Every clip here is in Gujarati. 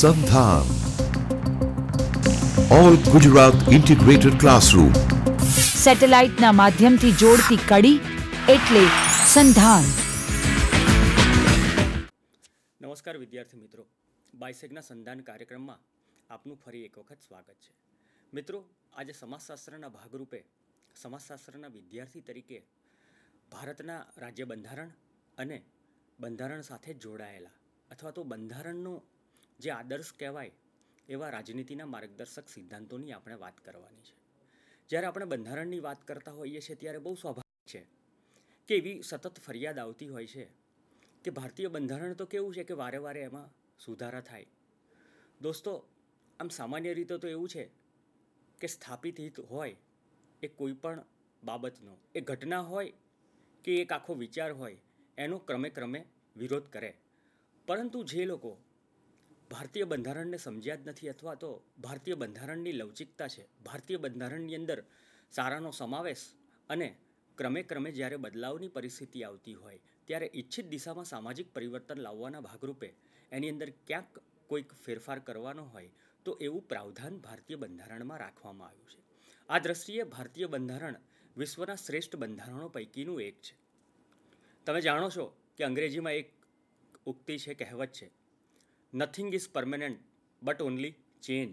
સંધાન ઓલ ગુજરાત ઇન્ટિગ્રેટેડ ક્લાસરૂમ સેટેલાઇટના માધ્યમથી જોડતી કડી એટલે સંધાન નમસ્કાર વિદ્યાર્થી મિત્રો બાયસેગના સંધાન કાર્યક્રમમાં આપનું ફરી એક વખત સ્વાગત છે મિત્રો આજે સમાજશાસ્ત્રના ભાગરૂપે સમાજશાસ્ત્રના વિદ્યાર્થી તરીકે ભારતના રાજ્ય બંધારણ અને બંધારણ સાથે જોડાયેલા અથવા તો બંધારણનો જે આદર્શ કહેવાય એવા રાજનીતિના માર્ગદર્શક સિદ્ધાંતોની આપણે વાત કરવાની છે જ્યારે આપણે બંધારણની વાત કરતા હોઈએ છીએ ત્યારે બહુ સ્વાભાવિક છે કે એવી સતત ફરિયાદ આવતી હોય છે કે ભારતીય બંધારણ તો કેવું છે કે વારે વારે એમાં સુધારા થાય દોસ્તો આમ સામાન્ય રીતે તો એવું છે કે સ્થાપિત હિત હોય એ કોઈ પણ બાબતનો એ ઘટના હોય કે એક આખો વિચાર હોય એનો ક્રમે ક્રમે વિરોધ કરે પરંતુ જે લોકો ભારતીય બંધારણને સમજ્યા જ નથી અથવા તો ભારતીય બંધારણની લવચિકતા છે ભારતીય બંધારણની અંદર સારાનો સમાવેશ અને ક્રમે ક્રમે જ્યારે બદલાવની પરિસ્થિતિ આવતી હોય ત્યારે ઈચ્છિત દિશામાં સામાજિક પરિવર્તન લાવવાના ભાગરૂપે એની અંદર ક્યાંક કોઈક ફેરફાર કરવાનો હોય તો એવું પ્રાવધાન ભારતીય બંધારણમાં રાખવામાં આવ્યું છે આ દ્રષ્ટિએ ભારતીય બંધારણ વિશ્વના શ્રેષ્ઠ બંધારણો પૈકીનું એક છે તમે જાણો છો કે અંગ્રેજીમાં એક ઉક્તિ છે કહેવત છે nothing is permanent but only change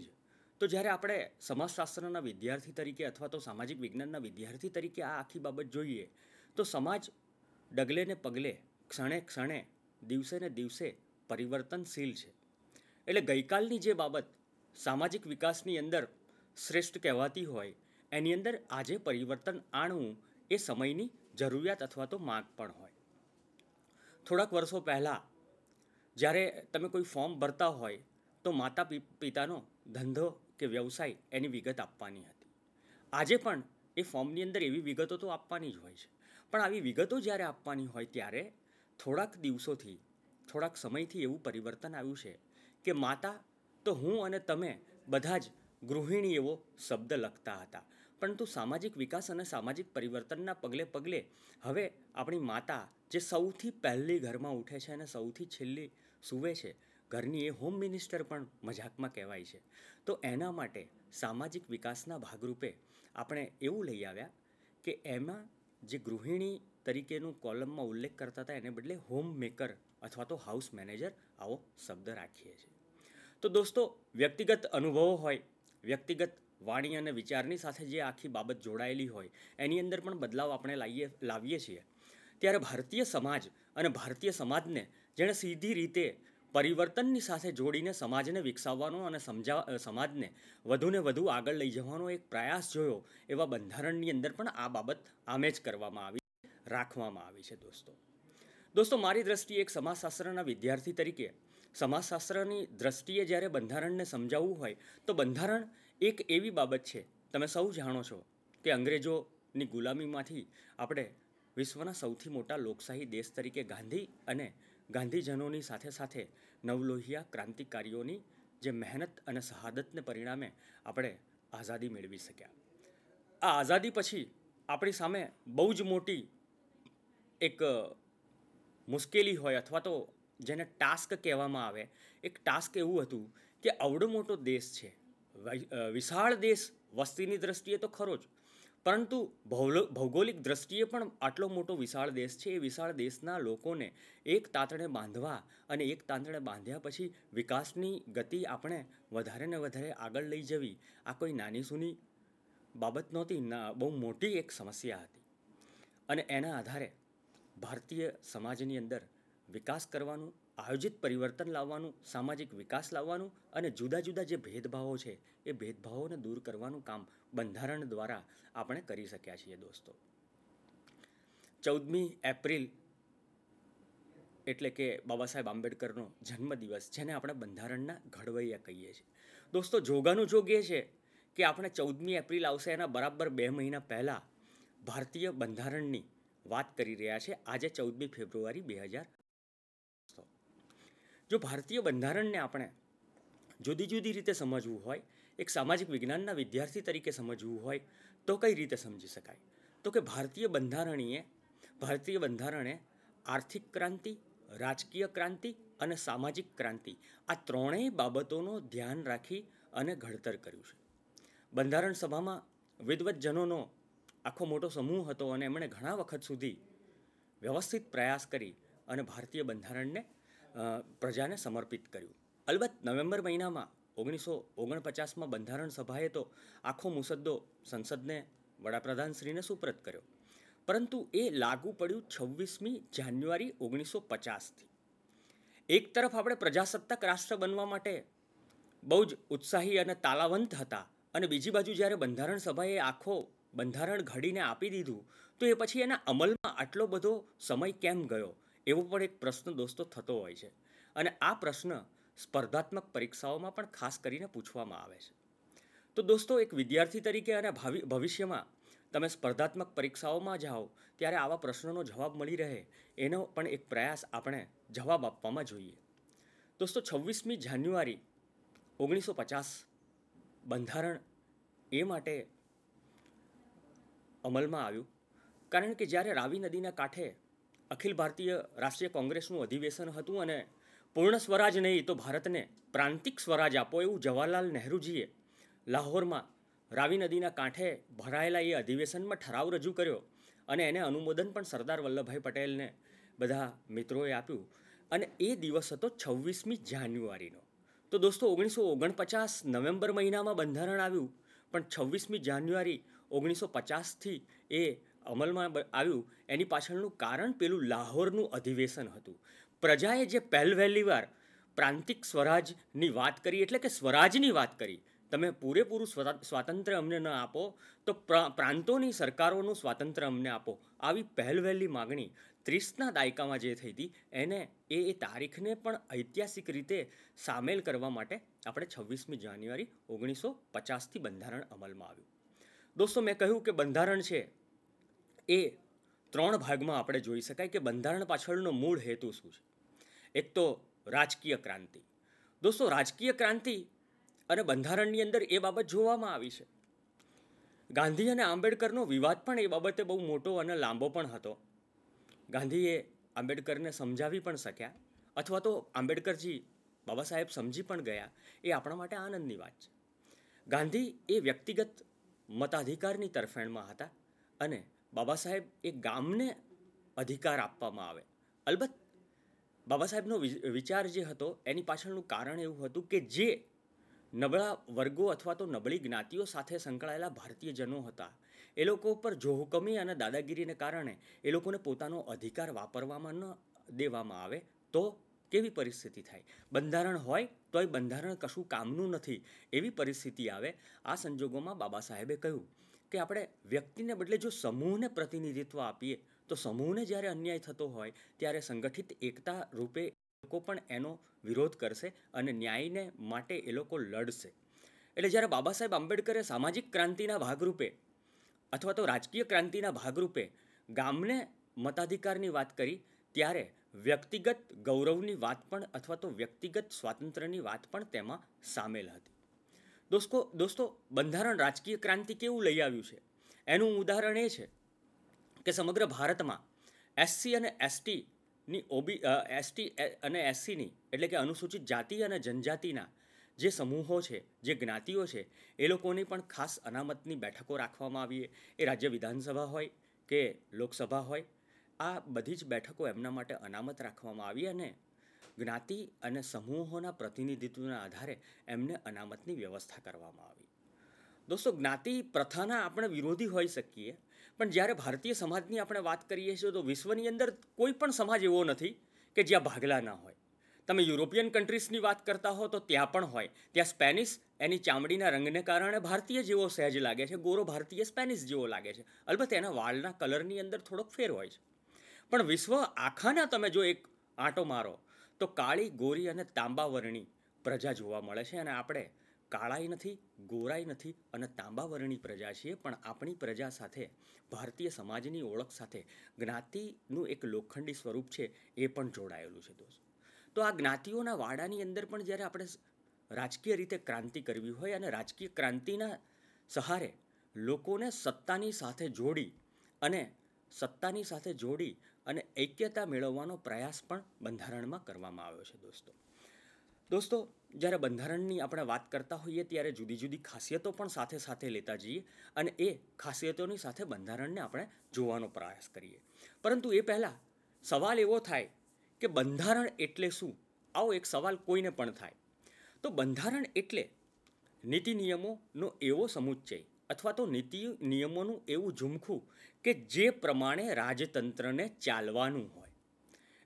તો જ્યારે આપણે સમાજશાસ્ત્રના વિદ્યાર્થી તરીકે અથવા તો સામાજિક વિજ્ઞાનના વિદ્યાર્થી તરીકે આ આખી બાબત જોઈએ તો સમાજ ડગલે ને પગલે ક્ષણે ક્ષણે દિવસે ને દિવસે પરિવર્તનશીલ છે એટલે ગઈકાલની જે બાબત સામાજિક વિકાસની અંદર શ્રેષ્ઠ કહેવાતી હોય એની અંદર આજે પરિવર્તન આણવું એ સમયની જરૂરિયાત અથવા તો માગ પણ હોય થોડાક વર્ષો પહેલાં જ્યારે તમે કોઈ ફોર્મ ભરતા હોય તો માતા પિતાનો ધંધો કે વ્યવસાય એની વિગત આપવાની હતી આજે પણ એ ફોર્મની અંદર એવી વિગતો તો આપવાની જ હોય છે પણ આવી વિગતો જ્યારે આપવાની હોય ત્યારે થોડાક દિવસોથી થોડાક સમયથી એવું પરિવર્તન આવ્યું છે કે માતા તો હું અને તમે બધા જ ગૃહિણી એવો શબ્દ લખતા હતા પરંતુ સામાજિક વિકાસ અને સામાજિક પરિવર્તનના પગલે પગલે હવે આપણી માતા જે સૌથી પહેલી ઘરમાં ઉઠે છે અને સૌથી છેલ્લી સૂવે છે ઘરની એ હોમ મિનિસ્ટર પણ મજાકમાં કહેવાય છે તો એના માટે સામાજિક વિકાસના ભાગરૂપે આપણે એવું લઈ આવ્યા કે એમાં જે ગૃહિણી તરીકેનું કોલમમાં ઉલ્લેખ કરતા હતા એને બદલે હોમ મેકર અથવા તો હાઉસ મેનેજર આવો શબ્દ રાખીએ છીએ તો દોસ્તો વ્યક્તિગત અનુભવો હોય વ્યક્તિગત વાણી અને વિચારની સાથે જે આખી બાબત જોડાયેલી હોય એની અંદર પણ બદલાવ આપણે લાવીએ લાવીએ છીએ ત્યારે ભારતીય સમાજ અને ભારતીય સમાજને જેણે સીધી રીતે પરિવર્તનની સાથે જોડીને સમાજને વિકસાવવાનો અને સમજા સમાજને વધુને વધુ આગળ લઈ જવાનો એક પ્રયાસ જોયો એવા બંધારણની અંદર પણ આ બાબત આમે જ કરવામાં આવી રાખવામાં આવી છે દોસ્તો દોસ્તો મારી દ્રષ્ટિએ એક સમાજશાસ્ત્રના વિદ્યાર્થી તરીકે સમાજશાસ્ત્રની દ્રષ્ટિએ જ્યારે બંધારણને સમજાવવું હોય તો બંધારણ એક એવી બાબત છે તમે સૌ જાણો છો કે અંગ્રેજોની ગુલામીમાંથી આપણે વિશ્વના સૌથી મોટા લોકશાહી દેશ તરીકે ગાંધી અને ગાંધીજનોની સાથે સાથે નવલોહિયા ક્રાંતિકારીઓની જે મહેનત અને શહાદતને પરિણામે આપણે આઝાદી મેળવી શક્યા આ આઝાદી પછી આપણી સામે બહુ જ મોટી એક મુશ્કેલી હોય અથવા તો જેને ટાસ્ક કહેવામાં આવે એક ટાસ્ક એવું હતું કે અવડો મોટો દેશ છે વિશાળ દેશ વસ્તીની દ્રષ્ટિએ તો ખરો જ પરંતુ ભૌગોલિક દ્રષ્ટિએ પણ આટલો મોટો વિશાળ દેશ છે એ વિશાળ દેશના લોકોને એક તાંતણે બાંધવા અને એક તાંતણે બાંધ્યા પછી વિકાસની ગતિ આપણે વધારે ને વધારે આગળ લઈ જવી આ કોઈ નાની સૂની બાબત નહોતી ના બહુ મોટી એક સમસ્યા હતી અને એના આધારે ભારતીય સમાજની અંદર વિકાસ કરવાનું આયોજિત પરિવર્તન લાવવાનું સામાજિક વિકાસ લાવવાનું અને જુદા જુદા જે ભેદભાવો છે એ ભેદભાવોને દૂર કરવાનું કામ બંધારણ દ્વારા આપણે કરી શક્યા છીએ દોસ્તો ચૌદમી એપ્રિલ એટલે કે બાબા સાહેબ આંબેડકરનો જન્મદિવસ જેને આપણે બંધારણના ઘડવૈયા કહીએ છીએ દોસ્તો જોગાનું જોગ એ છે કે આપણે ચૌદમી એપ્રિલ આવશે એના બરાબર બે મહિના પહેલાં ભારતીય બંધારણની વાત કરી રહ્યા છે આજે ચૌદમી ફેબ્રુઆરી બે હજાર જો ભારતીય બંધારણને આપણે જુદી જુદી રીતે સમજવું હોય એક સામાજિક વિજ્ઞાનના વિદ્યાર્થી તરીકે સમજવું હોય તો કઈ રીતે સમજી શકાય તો કે ભારતીય બંધારણીય ભારતીય બંધારણે આર્થિક ક્રાંતિ રાજકીય ક્રાંતિ અને સામાજિક ક્રાંતિ આ ત્રણેય બાબતોનો ધ્યાન રાખી અને ઘડતર કર્યું છે બંધારણ સભામાં વિદવતજનોનો આખો મોટો સમૂહ હતો અને એમણે ઘણા વખત સુધી વ્યવસ્થિત પ્રયાસ કરી અને ભારતીય બંધારણને પ્રજાને સમર્પિત કર્યું અલબત્ત નવેમ્બર મહિનામાં ઓગણીસો ઓગણપચાસમાં બંધારણ સભાએ તો આખો મુસદ્દો સંસદને વડાપ્રધાનશ્રીને સુપ્રત કર્યો પરંતુ એ લાગુ પડ્યું છવ્વીસમી જાન્યુઆરી ઓગણીસો પચાસથી એક તરફ આપણે પ્રજાસત્તાક રાષ્ટ્ર બનવા માટે બહુ જ ઉત્સાહી અને તાલાવંત હતા અને બીજી બાજુ જ્યારે બંધારણ સભાએ આખો બંધારણ ઘડીને આપી દીધું તો એ પછી એના અમલમાં આટલો બધો સમય કેમ ગયો એવો પણ એક પ્રશ્ન દોસ્તો થતો હોય છે અને આ પ્રશ્ન સ્પર્ધાત્મક પરીક્ષાઓમાં પણ ખાસ કરીને પૂછવામાં આવે છે તો દોસ્તો એક વિદ્યાર્થી તરીકે અને ભાવિ ભવિષ્યમાં તમે સ્પર્ધાત્મક પરીક્ષાઓમાં જાઓ ત્યારે આવા પ્રશ્નોનો જવાબ મળી રહે એનો પણ એક પ્રયાસ આપણે જવાબ આપવામાં જોઈએ દોસ્તો છવ્વીસમી જાન્યુઆરી ઓગણીસો પચાસ બંધારણ એ માટે અમલમાં આવ્યું કારણ કે જ્યારે રાવી નદીના કાંઠે અખિલ ભારતીય રાષ્ટ્રીય કોંગ્રેસનું અધિવેશન હતું અને પૂર્ણ સ્વરાજ નહીં તો ભારતને પ્રાંતિક સ્વરાજ આપો એવું જવાહરલાલ નહેરુજીએ લાહોરમાં રાવી નદીના કાંઠે ભરાયેલા એ અધિવેશનમાં ઠરાવ રજૂ કર્યો અને એને અનુમોદન પણ સરદાર વલ્લભભાઈ પટેલને બધા મિત્રોએ આપ્યું અને એ દિવસ હતો છવ્વીસમી જાન્યુઆરીનો તો દોસ્તો ઓગણીસો ઓગણપચાસ નવેમ્બર મહિનામાં બંધારણ આવ્યું પણ છવ્વીસમી જાન્યુઆરી ઓગણીસો પચાસથી એ અમલમાં આવ્યું એની પાછળનું કારણ પેલું લાહોરનું અધિવેશન હતું પ્રજાએ જે પહેલવહેલીવાર પ્રાંતિક સ્વરાજની વાત કરી એટલે કે સ્વરાજની વાત કરી તમે પૂરેપૂરું સ્વાતંત્ર્ય અમને ન આપો તો પ્રાંતોની સરકારોનું સ્વાતંત્ર્ય અમને આપો આવી પહેલવહેલી માગણી ત્રીસના દાયકામાં જે થઈ હતી એને એ એ તારીખને પણ ઐતિહાસિક રીતે સામેલ કરવા માટે આપણે છવ્વીસમી જાન્યુઆરી ઓગણીસો પચાસથી બંધારણ અમલમાં આવ્યું દોસ્તો મેં કહ્યું કે બંધારણ છે એ ત્રણ ભાગમાં આપણે જોઈ શકાય કે બંધારણ પાછળનો મૂળ હેતુ શું છે એક તો રાજકીય ક્રાંતિ દોસ્તો રાજકીય ક્રાંતિ અને બંધારણની અંદર એ બાબત જોવામાં આવી છે ગાંધી અને આંબેડકરનો વિવાદ પણ એ બાબતે બહુ મોટો અને લાંબો પણ હતો ગાંધીએ આંબેડકરને સમજાવી પણ શક્યા અથવા તો આંબેડકરજી બાબા સાહેબ સમજી પણ ગયા એ આપણા માટે આનંદની વાત છે ગાંધી એ વ્યક્તિગત મતાધિકારની તરફેણમાં હતા અને બાબા સાહેબ એ ગામને અધિકાર આપવામાં આવે અલબત્ત બાબા સાહેબનો વિચાર જે હતો એની પાછળનું કારણ એવું હતું કે જે નબળા વર્ગો અથવા તો નબળી જ્ઞાતિઓ સાથે સંકળાયેલા ભારતીયજનો હતા એ લોકો ઉપર જોહકમી અને દાદાગીરીને કારણે એ લોકોને પોતાનો અધિકાર વાપરવામાં ન દેવામાં આવે તો કેવી પરિસ્થિતિ થાય બંધારણ હોય તો એ બંધારણ કશું કામનું નથી એવી પરિસ્થિતિ આવે આ સંજોગોમાં બાબા સાહેબે કહ્યું કે આપણે વ્યક્તિને બદલે જો સમૂહને પ્રતિનિધિત્વ આપીએ તો સમૂહને જ્યારે અન્યાય થતો હોય ત્યારે સંગઠિત એકતા રૂપે લોકો પણ એનો વિરોધ કરશે અને ન્યાયને માટે એ લોકો લડશે એટલે જ્યારે બાબા સાહેબ આંબેડકરે સામાજિક ક્રાંતિના ભાગરૂપે અથવા તો રાજકીય ક્રાંતિના ભાગરૂપે ગામને મતાધિકારની વાત કરી ત્યારે વ્યક્તિગત ગૌરવની વાત પણ અથવા તો વ્યક્તિગત સ્વાતંત્ર્યની વાત પણ તેમાં સામેલ હતી દોસ્તો દોસ્તો બંધારણ રાજકીય ક્રાંતિ કેવું લઈ આવ્યું છે એનું ઉદાહરણ એ છે કે સમગ્ર ભારતમાં એસસી અને એસટીની ઓબી એસટી અને એસસીની એટલે કે અનુસૂચિત જાતિ અને જનજાતિના જે સમૂહો છે જે જ્ઞાતિઓ છે એ લોકોની પણ ખાસ અનામતની બેઠકો રાખવામાં આવીએ એ રાજ્ય વિધાનસભા હોય કે લોકસભા હોય આ બધી જ બેઠકો એમના માટે અનામત રાખવામાં આવી અને જ્ઞાતિ અને સમૂહોના પ્રતિનિધિત્વના આધારે એમને અનામતની વ્યવસ્થા કરવામાં આવી દોસ્તો જ્ઞાતિ પ્રથાના આપણે વિરોધી હોઈ શકીએ પણ જ્યારે ભારતીય સમાજની આપણે વાત કરીએ છીએ તો વિશ્વની અંદર કોઈ પણ સમાજ એવો નથી કે જ્યાં ભાગલા ના હોય તમે યુરોપિયન કન્ટ્રીઝની વાત કરતા હો તો ત્યાં પણ હોય ત્યાં સ્પેનિશ એની ચામડીના રંગને કારણે ભારતીય જેવો સહેજ લાગે છે ગોરો ભારતીય સ્પેનિશ જેવો લાગે છે અલબત્ત એના વાળના કલરની અંદર થોડોક ફેર હોય છે પણ વિશ્વ આખાના તમે જો એક આંટો મારો તો કાળી ગોરી અને તાંબા વર્ણી પ્રજા જોવા મળે છે અને આપણે કાળાઈ નથી ગોરાઈ નથી અને તાંબાવરણી પ્રજા છીએ પણ આપણી પ્રજા સાથે ભારતીય સમાજની ઓળખ સાથે જ્ઞાતિનું એક લોખંડી સ્વરૂપ છે એ પણ જોડાયેલું છે દોસ્તો તો આ જ્ઞાતિઓના વાડાની અંદર પણ જ્યારે આપણે રાજકીય રીતે ક્રાંતિ કરવી હોય અને રાજકીય ક્રાંતિના સહારે લોકોને સત્તાની સાથે જોડી અને સત્તાની સાથે જોડી અને ઐક્યતા મેળવવાનો પ્રયાસ પણ બંધારણમાં કરવામાં આવ્યો છે દોસ્તો દોસ્તો જ્યારે બંધારણની આપણે વાત કરતા હોઈએ ત્યારે જુદી જુદી ખાસિયતો પણ સાથે સાથે લેતા જઈએ અને એ ખાસિયતોની સાથે બંધારણને આપણે જોવાનો પ્રયાસ કરીએ પરંતુ એ પહેલાં સવાલ એવો થાય કે બંધારણ એટલે શું આવો એક સવાલ કોઈને પણ થાય તો બંધારણ એટલે નીતિ નિયમોનો એવો સમુચ્ચય અથવા તો નીતિ નિયમોનું એવું ઝુમખું કે જે પ્રમાણે રાજતંત્રને ચાલવાનું હોય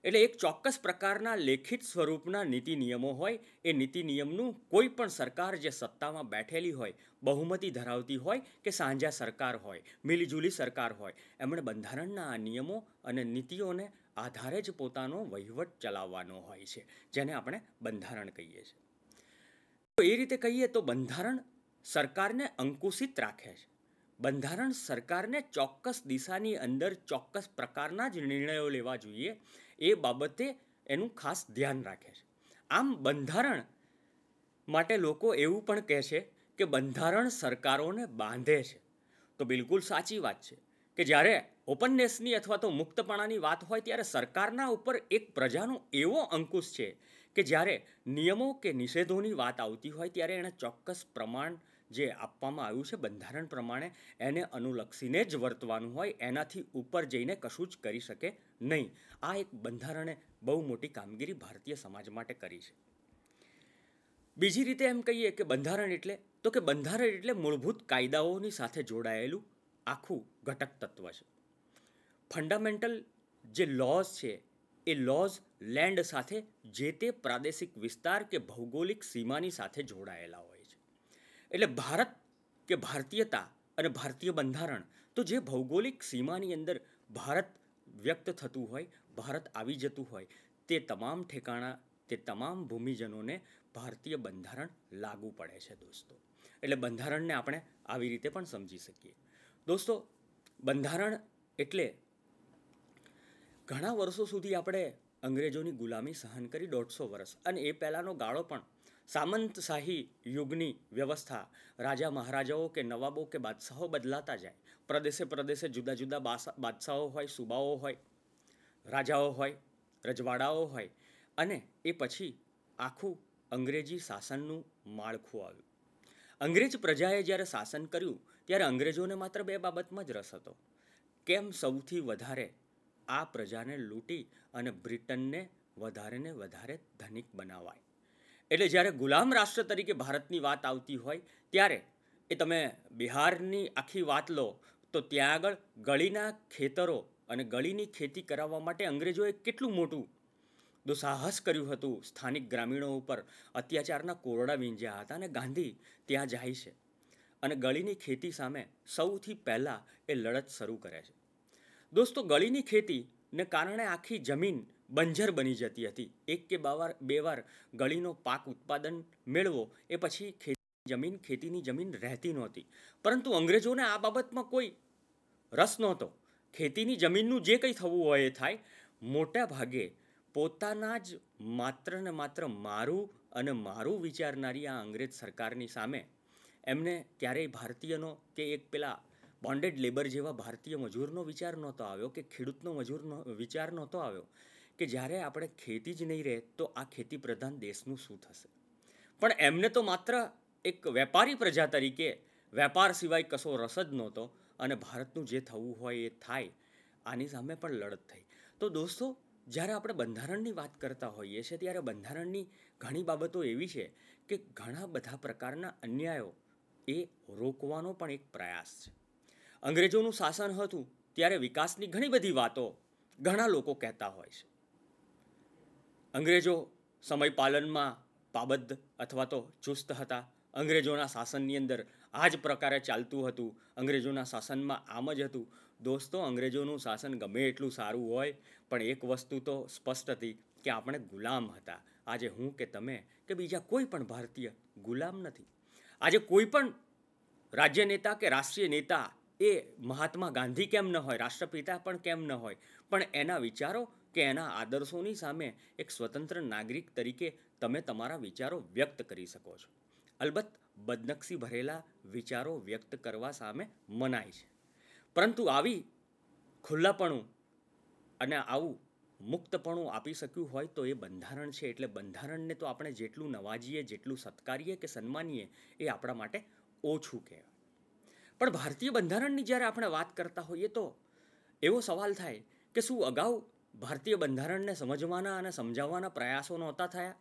એટલે એક ચોક્કસ પ્રકારના લેખિત સ્વરૂપના નીતિ નિયમો હોય એ નીતિ નિયમનું કોઈ પણ સરકાર જે સત્તામાં બેઠેલી હોય બહુમતી ધરાવતી હોય કે સાંજા સરકાર હોય મિલીજુલી સરકાર હોય એમણે બંધારણના આ નિયમો અને નીતિઓને આધારે જ પોતાનો વહીવટ ચલાવવાનો હોય છે જેને આપણે બંધારણ કહીએ છીએ તો એ રીતે કહીએ તો બંધારણ સરકારને અંકુશિત રાખે છે બંધારણ સરકારને ચોક્કસ દિશાની અંદર ચોક્કસ પ્રકારના જ નિર્ણયો લેવા જોઈએ એ બાબતે એનું ખાસ ધ્યાન રાખે છે આમ બંધારણ માટે લોકો એવું પણ કહે છે કે બંધારણ સરકારોને બાંધે છે તો બિલકુલ સાચી વાત છે કે જ્યારે ઓપનનેસની અથવા તો મુક્તપણાની વાત હોય ત્યારે સરકારના ઉપર એક પ્રજાનો એવો અંકુશ છે કે જ્યારે નિયમો કે નિષેધોની વાત આવતી હોય ત્યારે એણે ચોક્કસ પ્રમાણ જે આપવામાં આવ્યું છે બંધારણ પ્રમાણે એને અનુલક્ષીને જ વર્તવાનું હોય એનાથી ઉપર જઈને કશું જ કરી શકે નહીં આ એક બંધારણે બહુ મોટી કામગીરી ભારતીય સમાજ માટે કરી છે બીજી રીતે એમ કહીએ કે બંધારણ એટલે તો કે બંધારણ એટલે મૂળભૂત કાયદાઓની સાથે જોડાયેલું આખું ઘટક તત્વ છે ફંડામેન્ટલ જે લોઝ છે એ લોઝ લેન્ડ સાથે જે તે પ્રાદેશિક વિસ્તાર કે ભૌગોલિક સીમાની સાથે જોડાયેલા હોય છે એટલે ભારત કે ભારતીયતા અને ભારતીય બંધારણ તો જે ભૌગોલિક સીમાની અંદર ભારત વ્યક્ત થતું હોય ભારત આવી જતું હોય તે તમામ ઠેકાણા તે તમામ ભૂમિજનોને ભારતીય બંધારણ લાગુ પડે છે દોસ્તો એટલે બંધારણને આપણે આવી રીતે પણ સમજી શકીએ દોસ્તો બંધારણ એટલે ઘણા વર્ષો સુધી આપણે અંગ્રેજોની ગુલામી સહન કરી દોઢસો વર્ષ અને એ પહેલાંનો ગાળો પણ સામંતશાહી યુગની વ્યવસ્થા રાજા મહારાજાઓ કે નવાબો કે બાદશાહો બદલાતા જાય પ્રદેશે પ્રદેશે જુદા જુદા બાદશાહો હોય સુબાઓ હોય રાજાઓ હોય રજવાડાઓ હોય અને એ પછી આખું અંગ્રેજી શાસનનું માળખું આવ્યું અંગ્રેજ પ્રજાએ જ્યારે શાસન કર્યું ત્યારે અંગ્રેજોને માત્ર બે બાબતમાં જ રસ હતો કેમ સૌથી વધારે આ પ્રજાને લૂંટી અને બ્રિટનને વધારે ને વધારે ધનિક બનાવાય એટલે જ્યારે ગુલામ રાષ્ટ્ર તરીકે ભારતની વાત આવતી હોય ત્યારે એ તમે બિહારની આખી વાત લો તો ત્યાં આગળ ગળીના ખેતરો અને ગળીની ખેતી કરાવવા માટે અંગ્રેજોએ કેટલું મોટું દુસાહસ કર્યું હતું સ્થાનિક ગ્રામીણો ઉપર અત્યાચારના કોરડા વીંજ્યા હતા અને ગાંધી ત્યાં જાય છે અને ગળીની ખેતી સામે સૌથી પહેલાં એ લડત શરૂ કરે છે દોસ્તો ગળીની ખેતીને કારણે આખી જમીન બંજર બની જતી હતી એક કે બાવાર બે વાર ગળીનો પાક ઉત્પાદન મેળવો એ પછી ખેતી જમીન ખેતીની જમીન રહેતી નહોતી પરંતુ અંગ્રેજોને આ બાબતમાં કોઈ રસ નહોતો ખેતીની જમીનનું જે કંઈ થવું હોય એ થાય મોટા ભાગે પોતાના જ માત્ર ને માત્ર મારું અને મારું વિચારનારી આ અંગ્રેજ સરકારની સામે એમને ક્યારેય ભારતીયનો કે એક પેલા બોન્ડેડ લેબર જેવા ભારતીય મજૂરનો વિચાર નહોતો આવ્યો કે ખેડૂતનો મજૂરનો વિચાર નહોતો આવ્યો કે જ્યારે આપણે ખેતી જ નહીં રહે તો આ ખેતી પ્રધાન દેશનું શું થશે પણ એમને તો માત્ર એક વેપારી પ્રજા તરીકે વેપાર સિવાય કશો રસ જ નહોતો અને ભારતનું જે થવું હોય એ થાય આની સામે પણ લડત થઈ તો દોસ્તો જ્યારે આપણે બંધારણની વાત કરતા હોઈએ છીએ ત્યારે બંધારણની ઘણી બાબતો એવી છે કે ઘણા બધા પ્રકારના અન્યાયો એ રોકવાનો પણ એક પ્રયાસ છે અંગ્રેજોનું શાસન હતું ત્યારે વિકાસની ઘણી બધી વાતો ઘણા લોકો કહેતા હોય છે અંગ્રેજો સમય પાલનમાં પાબદ્ધ અથવા તો ચુસ્ત હતા અંગ્રેજોના શાસનની અંદર આ જ પ્રકારે ચાલતું હતું અંગ્રેજોના શાસનમાં આમ જ હતું દોસ્તો અંગ્રેજોનું શાસન ગમે એટલું સારું હોય પણ એક વસ્તુ તો સ્પષ્ટ હતી કે આપણે ગુલામ હતા આજે હું કે તમે કે બીજા કોઈ પણ ભારતીય ગુલામ નથી આજે કોઈ પણ રાજ્ય નેતા કે રાષ્ટ્રીય નેતા એ મહાત્મા ગાંધી કેમ ન હોય રાષ્ટ્રપિતા પણ કેમ ન હોય પણ એના વિચારો કે એના આદર્શોની સામે એક સ્વતંત્ર નાગરિક તરીકે તમે તમારા વિચારો વ્યક્ત કરી શકો છો અલબત્ત બદનક્ષી ભરેલા વિચારો વ્યક્ત કરવા સામે મનાય છે પરંતુ આવી ખુલ્લાપણું અને આવું મુક્તપણું આપી શક્યું હોય તો એ બંધારણ છે એટલે બંધારણને તો આપણે જેટલું નવાજીએ જેટલું સત્કારીએ કે સન્માનીએ એ આપણા માટે ઓછું કહેવાય પણ ભારતીય બંધારણની જ્યારે આપણે વાત કરતા હોઈએ તો એવો સવાલ થાય કે શું અગાઉ ભારતીય બંધારણને સમજવાના અને સમજાવવાના પ્રયાસો નહોતા થયા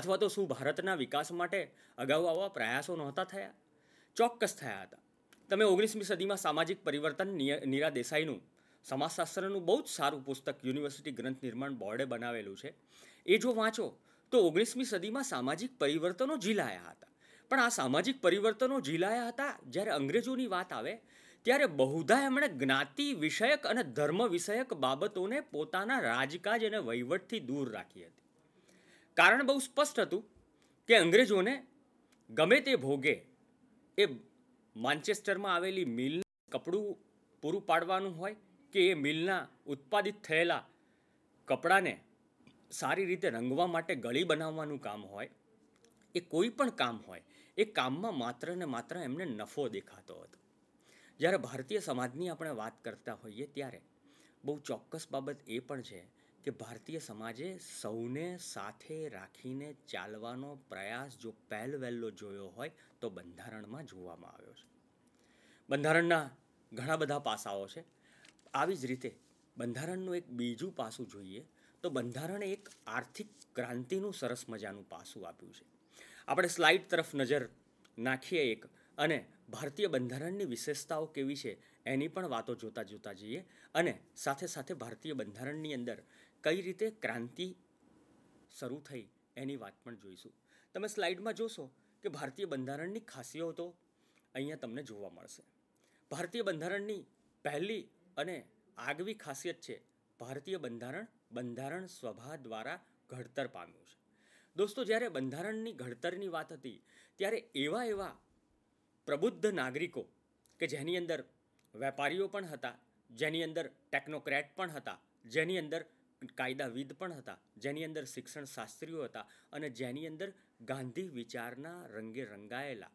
અથવા તો શું ભારતના વિકાસ માટે અગાઉ આવા પ્રયાસો નહોતા થયા ચોક્કસ થયા હતા તમે ઓગણીસમી સદીમાં સામાજિક પરિવર્તન નીરા દેસાઈનું સમાજશાસ્ત્રનું બહુ જ સારું પુસ્તક યુનિવર્સિટી ગ્રંથ નિર્માણ બોર્ડે બનાવેલું છે એ જો વાંચો તો ઓગણીસમી સદીમાં સામાજિક પરિવર્તનો ઝીલાયા હતા પણ આ સામાજિક પરિવર્તનો ઝીલાયા હતા જ્યારે અંગ્રેજોની વાત આવે ત્યારે બહુધા એમણે જ્ઞાતિ વિષયક અને ધર્મ વિષયક બાબતોને પોતાના રાજકાજ અને વહીવટથી દૂર રાખી હતી કારણ બહુ સ્પષ્ટ હતું કે અંગ્રેજોને ગમે તે ભોગે એ માન્ચેસ્ટરમાં આવેલી મિલ કપડું પૂરું પાડવાનું હોય કે એ મિલના ઉત્પાદિત થયેલા કપડાને સારી રીતે રંગવા માટે ગળી બનાવવાનું કામ હોય એ કોઈ પણ કામ હોય એ કામમાં માત્ર ને માત્ર એમને નફો દેખાતો હતો જ્યારે ભારતીય સમાજની આપણે વાત કરતા હોઈએ ત્યારે બહુ ચોક્કસ બાબત એ પણ છે કે ભારતીય સમાજે સૌને સાથે રાખીને ચાલવાનો પ્રયાસ જો પહેલ વહેલો જોયો હોય તો બંધારણમાં જોવામાં આવ્યો છે બંધારણના ઘણા બધા પાસાઓ છે આવી જ રીતે બંધારણનું એક બીજું પાસું જોઈએ તો બંધારણે એક આર્થિક ક્રાંતિનું સરસ મજાનું પાસું આપ્યું છે આપણે સ્લાઇડ તરફ નજર નાખીએ એક અને ભારતીય બંધારણની વિશેષતાઓ કેવી છે એની પણ વાતો જોતા જોતા જઈએ અને સાથે સાથે ભારતીય બંધારણની અંદર કઈ રીતે ક્રાંતિ શરૂ થઈ એની વાત પણ જોઈશું તમે સ્લાઇડમાં જોશો કે ભારતીય બંધારણની ખાસિયતો તો અહીંયા તમને જોવા મળશે ભારતીય બંધારણની પહેલી અને આગવી ખાસિયત છે ભારતીય બંધારણ બંધારણ સ્વભા દ્વારા ઘડતર પામ્યું છે દોસ્તો જ્યારે બંધારણની ઘડતરની વાત હતી ત્યારે એવા એવા પ્રબુદ્ધ નાગરિકો કે જેની અંદર વેપારીઓ પણ હતા જેની અંદર ટેકનોક્રેટ પણ હતા જેની અંદર કાયદાવિદ પણ હતા જેની અંદર શિક્ષણ શાસ્ત્રીઓ હતા અને જેની અંદર ગાંધી વિચારના રંગે રંગાયેલા